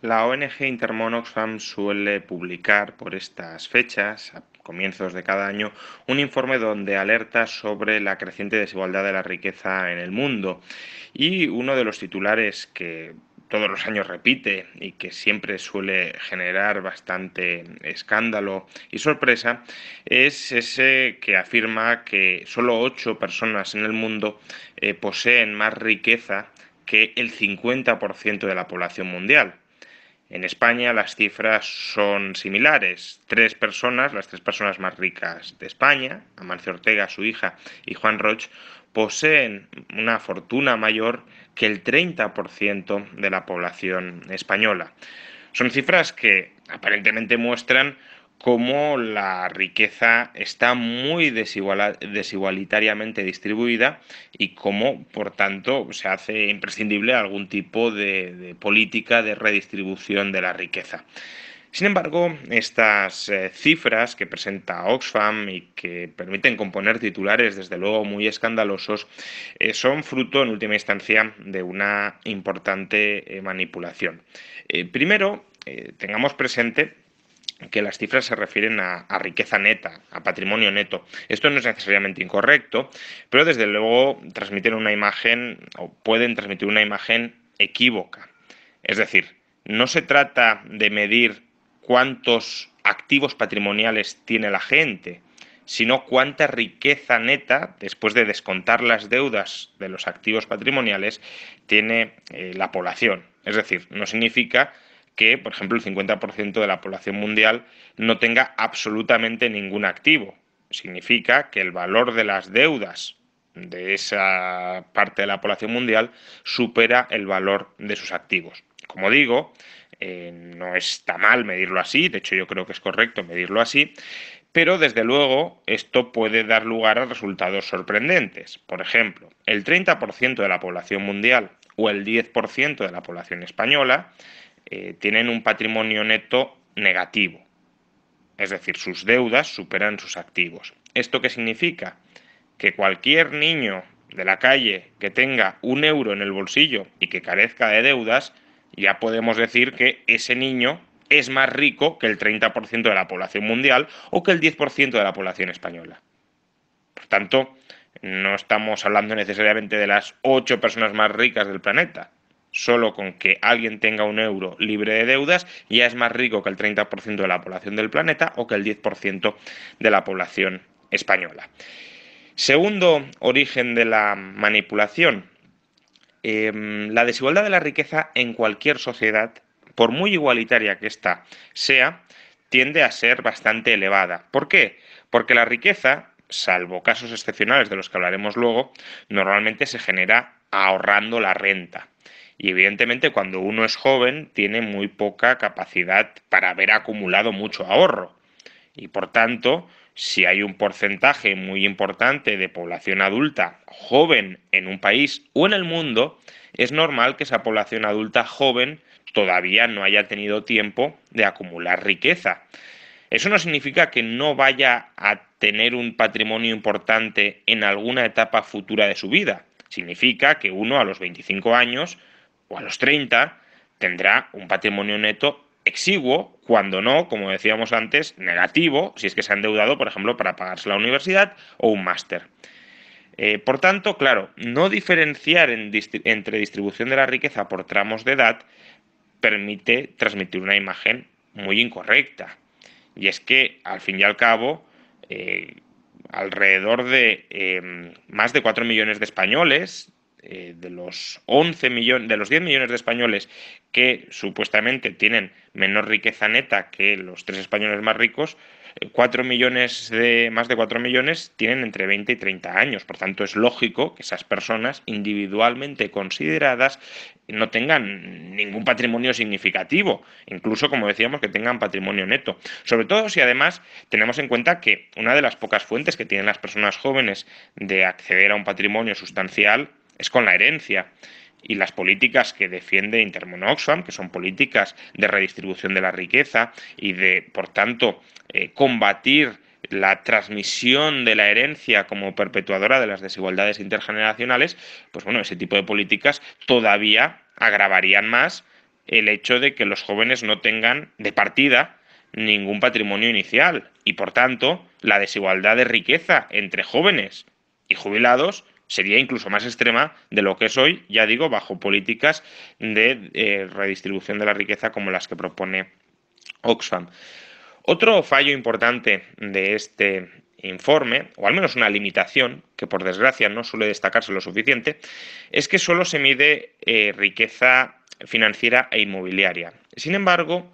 La ONG Intermonoxfam suele publicar por estas fechas, a comienzos de cada año, un informe donde alerta sobre la creciente desigualdad de la riqueza en el mundo. Y uno de los titulares que todos los años repite y que siempre suele generar bastante escándalo y sorpresa, es ese que afirma que solo ocho personas en el mundo eh, poseen más riqueza que el 50% de la población mundial. En España las cifras son similares. Tres personas, las tres personas más ricas de España, Amancio Ortega, su hija y Juan Roch, poseen una fortuna mayor que el 30% de la población española. Son cifras que aparentemente muestran cómo la riqueza está muy desigualitariamente distribuida y cómo, por tanto, se hace imprescindible algún tipo de, política de redistribución de la riqueza. Sin embargo, estas eh, cifras que presenta Oxfam y que permiten componer titulares, desde luego, muy escandalosos, eh, son fruto, en última instancia, de una importante eh, manipulación. primero, tengamos presente que las cifras se refieren a, riqueza neta, a patrimonio neto. Esto no es necesariamente incorrecto, pero desde luego transmiten una imagen o pueden transmitir una imagen equívoca. Es decir, no se trata de medir cuántos activos patrimoniales tiene la gente, sino cuánta riqueza neta, después de descontar las deudas de los activos patrimoniales, tiene eh, la población. Es decir, no significa que, por ejemplo, el 50% de la población mundial no tenga absolutamente ningún activo. Significa que el valor de las deudas de esa parte de la población mundial supera el valor de sus activos. Como digo, eh, no está mal medirlo así, de hecho yo creo que es correcto medirlo así, pero desde luego esto puede dar lugar a resultados sorprendentes. Por ejemplo, el 30% de la población mundial o el 10% de la población española eh, tienen un patrimonio neto negativo, es decir, sus deudas superan sus activos. ¿Esto qué significa? Que cualquier niño de la calle que tenga un euro en el bolsillo y que carezca de deudas, ya podemos decir que ese niño es más rico que el 30% de la población mundial o que el 10% de la población española. Por tanto, no estamos hablando necesariamente de las ocho personas más ricas del planeta, solo con que alguien tenga un euro libre de deudas ya es más rico que el 30% de la población del planeta o que el 10% de la población española. Segundo origen de la manipulación, em, la desigualdad de la riqueza en cualquier sociedad, por muy igualitaria que ésta sea, tiende a ser bastante elevada. ¿Por qué? Porque la riqueza, salvo casos excepcionales de los que hablaremos luego, normalmente se genera ahorrando la renta. Y evidentemente cuando uno es joven tiene muy poca capacidad para haber acumulado mucho ahorro. Y por tanto, si hay un porcentaje muy importante de población adulta joven en un país o en el mundo, es normal que esa población adulta joven todavía no haya tenido tiempo de acumular riqueza. Eso no significa que no vaya a tener un patrimonio importante en alguna etapa futura de su vida. Significa que uno a los 25 años o a los 30 tendrá un patrimonio neto exiguo, cuando no, como decíamos antes, negativo, si es que se ha endeudado, por ejemplo, para pagarse la universidad o un máster. Eh, por tanto, claro, no diferenciar entre distribución de la riqueza por tramos de edad permite transmitir una imagen muy incorrecta. Y es que, al fin y al cabo, eh, alrededor de em, más de 4 millones de españoles eh, de los 11 millones, de los 10 millones de españoles que supuestamente tienen menor riqueza neta que los tres españoles más ricos, 4 eh, millones de, más de 4 millones tienen entre 20 y 30 años. Por tanto, es lógico que esas personas individualmente consideradas no tengan ningún patrimonio significativo, incluso como decíamos que tengan patrimonio neto. Sobre todo si además tenemos en cuenta que una de las pocas fuentes que tienen las personas jóvenes de acceder a un patrimonio sustancial es con la herencia. Y las políticas que defiende Intermonoxfam, que son políticas de redistribución de la riqueza y de, por tanto, eh, combatir la transmisión de la herencia como perpetuadora de las desigualdades intergeneracionales, pues bueno, ese tipo de políticas todavía agravarían más el hecho de que los jóvenes no tengan de partida ningún patrimonio inicial y por tanto la desigualdad de riqueza entre jóvenes y jubilados sería incluso más extrema de lo que es hoy, ya digo, bajo políticas de eh, redistribución de la riqueza como las que propone Oxfam. Otro fallo importante de este informe, o al menos una limitación, que por desgracia no suele destacarse lo suficiente, es que solo se mide eh, riqueza financiera e inmobiliaria. Sin embargo,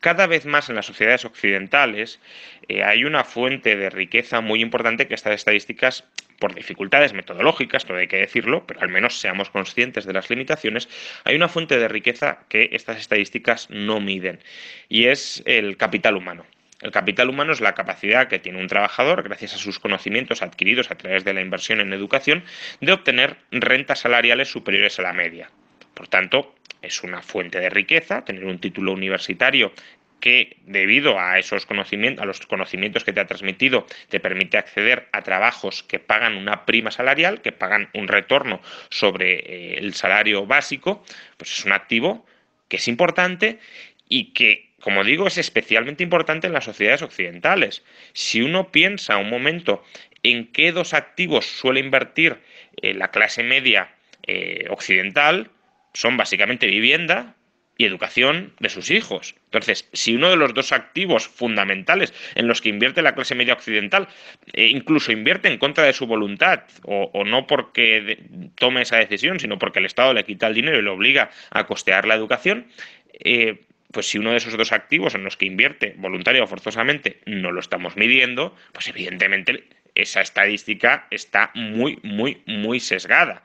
cada vez más en las sociedades occidentales eh, hay una fuente de riqueza muy importante que estas estadísticas, por dificultades metodológicas, no hay que decirlo, pero al menos seamos conscientes de las limitaciones, hay una fuente de riqueza que estas estadísticas no miden y es el capital humano. El capital humano es la capacidad que tiene un trabajador, gracias a sus conocimientos adquiridos a través de la inversión en educación, de obtener rentas salariales superiores a la media. Por tanto, es una fuente de riqueza tener un título universitario que debido a esos conocimientos, a los conocimientos que te ha transmitido, te permite acceder a trabajos que pagan una prima salarial, que pagan un retorno sobre eh, el salario básico, pues es un activo que es importante y que, como digo, es especialmente importante en las sociedades occidentales. Si uno piensa un momento en qué dos activos suele invertir eh, la clase media eh, occidental, son básicamente vivienda y educación de sus hijos. Entonces, si uno de los dos activos fundamentales en los que invierte la clase media occidental, eh, incluso invierte en contra de su voluntad, o, no porque tome esa decisión, sino porque el Estado le quita el dinero y le obliga a costear la educación, eh, pues si uno de esos dos activos en los que invierte voluntario o forzosamente no lo estamos midiendo, pues evidentemente esa estadística está muy, muy, muy sesgada.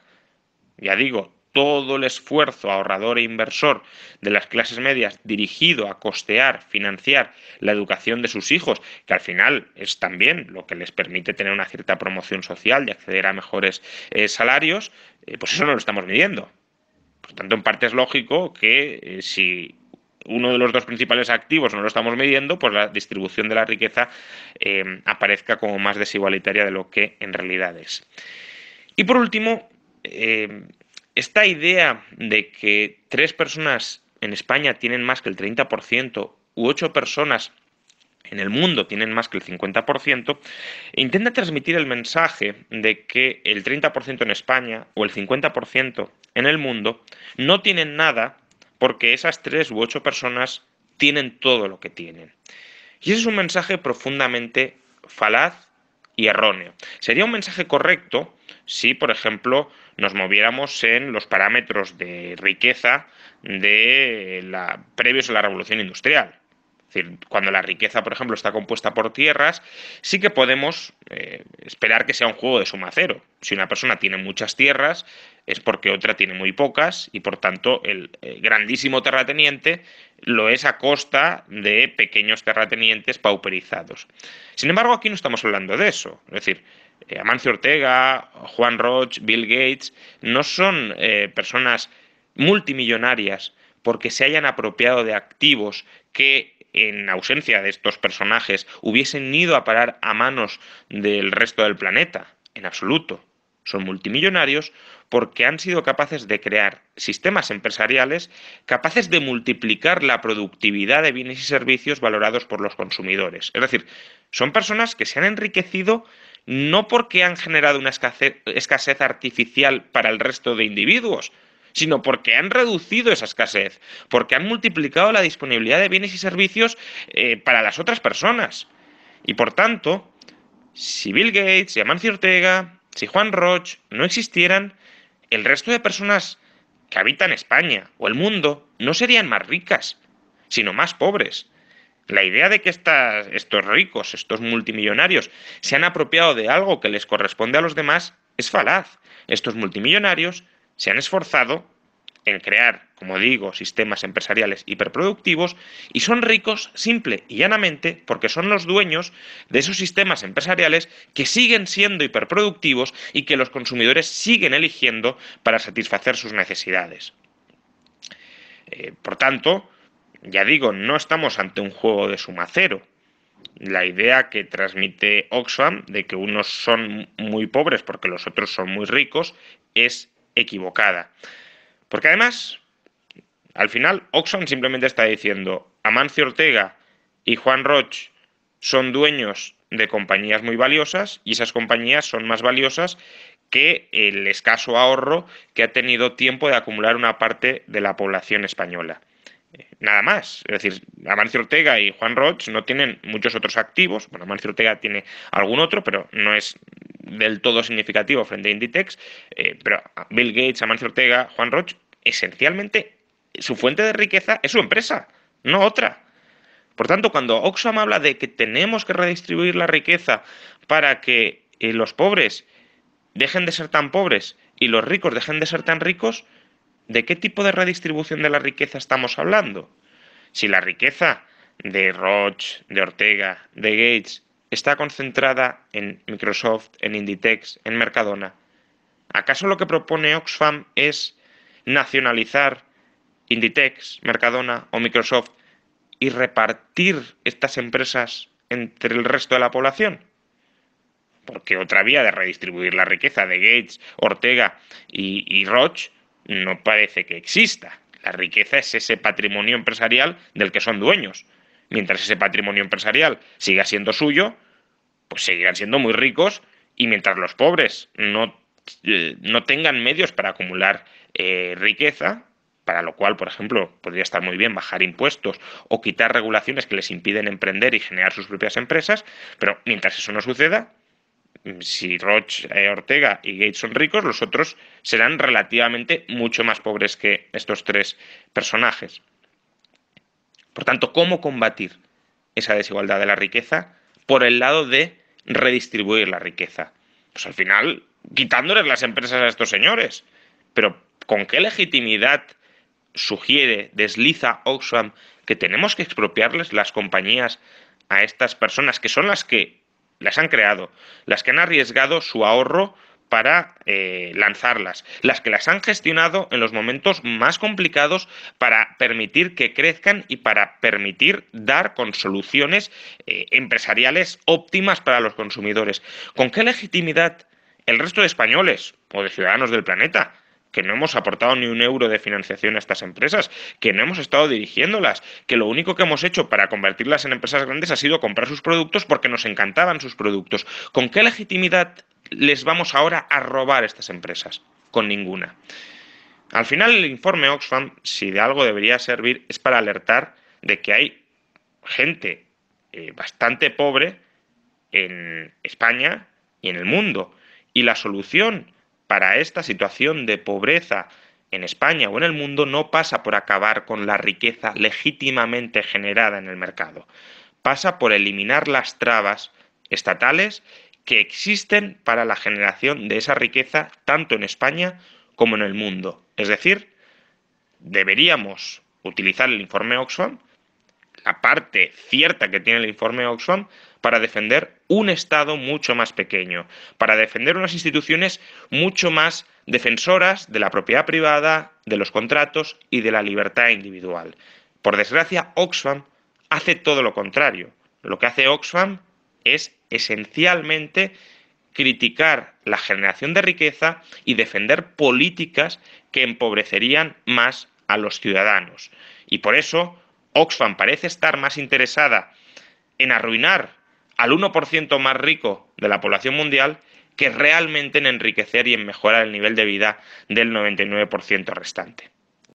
Ya digo, todo el esfuerzo ahorrador e inversor de las clases medias dirigido a costear, financiar la educación de sus hijos, que al final es también lo que les permite tener una cierta promoción social y acceder a mejores eh, salarios, eh, pues eso no lo estamos midiendo. Por tanto, en parte es lógico que eh, si uno de los dos principales activos no lo estamos midiendo, pues la distribución de la riqueza aparezca como más desigualitaria de lo que en realidad es. Y por último, esta idea de que tres personas en España tienen más que el 30% u ocho personas en el mundo tienen más que el 50%, intenta transmitir el mensaje de que el 30% en España o el 50% en el mundo no tienen nada porque esas tres u ocho personas tienen todo lo que tienen. Y ese es un mensaje profundamente falaz y erróneo. Sería un mensaje correcto si, por ejemplo, nos moviéramos en los parámetros de riqueza de la, previos a la revolución industrial. Es decir, cuando la riqueza, por ejemplo, está compuesta por tierras, sí que podemos eh, esperar que sea un juego de suma cero. Si una persona tiene muchas tierras, es porque otra tiene muy pocas y, por tanto, el eh, grandísimo terrateniente lo es a costa de pequeños terratenientes pauperizados. Sin embargo, aquí no estamos hablando de eso. Es decir, eh, Amancio Ortega, Juan Roche, Bill Gates, no son eh, personas multimillonarias porque se hayan apropiado de activos que en ausencia de estos personajes hubiesen ido a parar a manos del resto del planeta, en absoluto. Son multimillonarios porque han sido capaces de crear sistemas empresariales capaces de multiplicar la productividad de bienes y servicios valorados por los consumidores. Es decir, son personas que se han enriquecido no porque han generado una escasez, artificial para el resto de individuos, sino porque han reducido esa escasez, porque han multiplicado la disponibilidad de bienes y servicios eh, para las otras personas. Y por tanto, si Bill Gates, si Amancio Ortega, si Juan Roche no existieran, el resto de personas que habitan España o el mundo no serían más ricas, sino más pobres. La idea de que estos ricos, estos multimillonarios, se han apropiado de algo que les corresponde a los demás es falaz. Estos multimillonarios se han esforzado en crear, como digo, sistemas empresariales hiperproductivos y son ricos simple y llanamente porque son los dueños de esos sistemas empresariales que siguen siendo hiperproductivos y que los consumidores siguen eligiendo para satisfacer sus necesidades. Eh, por tanto, ya digo, no estamos ante un juego de suma cero. La idea que transmite Oxfam de que unos son muy pobres porque los otros son muy ricos es equivocada. Porque además, al final, Oxfam simplemente está diciendo, Amancio Ortega y Juan Roch son dueños de compañías muy valiosas y esas compañías son más valiosas que el escaso ahorro que ha tenido tiempo de acumular una parte de la población española nada más. Es decir, Amancio Ortega y Juan Roch no tienen muchos otros activos. Bueno, Amancio Ortega tiene algún otro, pero no es del todo significativo frente a Inditex. Eh, pero Bill Gates, Amancio Ortega, Juan Roch, esencialmente su fuente de riqueza es su empresa, no otra. Por tanto, cuando Oxfam habla de que tenemos que redistribuir la riqueza para que eh, los pobres dejen de ser tan pobres y los ricos dejen de ser tan ricos, ¿De qué tipo de redistribución de la riqueza estamos hablando? Si la riqueza de Roche, de Ortega, de Gates está concentrada en Microsoft, en Inditex, en Mercadona, ¿acaso lo que propone Oxfam es nacionalizar Inditex, Mercadona o Microsoft y repartir estas empresas entre el resto de la población? Porque otra vía de redistribuir la riqueza de Gates, Ortega y, y Roche no parece que exista. La riqueza es ese patrimonio empresarial del que son dueños. Mientras ese patrimonio empresarial siga siendo suyo, pues seguirán siendo muy ricos y mientras los pobres no, eh, no tengan medios para acumular eh, riqueza, para lo cual, por ejemplo, podría estar muy bien bajar impuestos o quitar regulaciones que les impiden emprender y generar sus propias empresas, pero mientras eso no suceda, Mm, si Roche, eh, Ortega y Gates son ricos, los otros serán relativamente mucho más pobres que estos tres personajes. Por tanto, ¿cómo combatir esa desigualdad de la riqueza por el lado de redistribuir la riqueza? Pues al final, quitándoles las empresas a estos señores. Pero ¿con qué legitimidad sugiere, desliza Oxfam que tenemos que expropiarles las compañías a estas personas que son las que las han creado, las que han arriesgado su ahorro para eh, lanzarlas, las que las han gestionado en los momentos más complicados para permitir que crezcan y para permitir dar con soluciones eh, empresariales óptimas para los consumidores. ¿Con qué legitimidad el resto de españoles o de ciudadanos del planeta que no hemos aportado ni un euro de financiación a estas empresas, que no hemos estado dirigiéndolas, que lo único que hemos hecho para convertirlas en empresas grandes ha sido comprar sus productos porque nos encantaban sus productos. ¿Con qué legitimidad les vamos ahora a robar estas empresas? Con ninguna. Al final el informe Oxfam, si de algo debería servir, es para alertar de que hay gente eh, bastante pobre en España y en el mundo. Y la solución para esta situación de pobreza en España o en el mundo no pasa por acabar con la riqueza legítimamente generada en el mercado, pasa por eliminar las trabas estatales que existen para la generación de esa riqueza tanto en España como en el mundo. Es decir, deberíamos utilizar el informe Oxfam, la parte cierta que tiene el informe Oxfam, para defender un Estado mucho más pequeño, para defender unas instituciones mucho más defensoras de la propiedad privada, de los contratos y de la libertad individual. Por desgracia, Oxfam hace todo lo contrario. Lo que hace Oxfam es esencialmente criticar la generación de riqueza y defender políticas que empobrecerían más a los ciudadanos. Y por eso Oxfam parece estar más interesada en arruinar al 1% más rico de la población mundial que realmente en enriquecer y en mejorar el nivel de vida del 99% restante.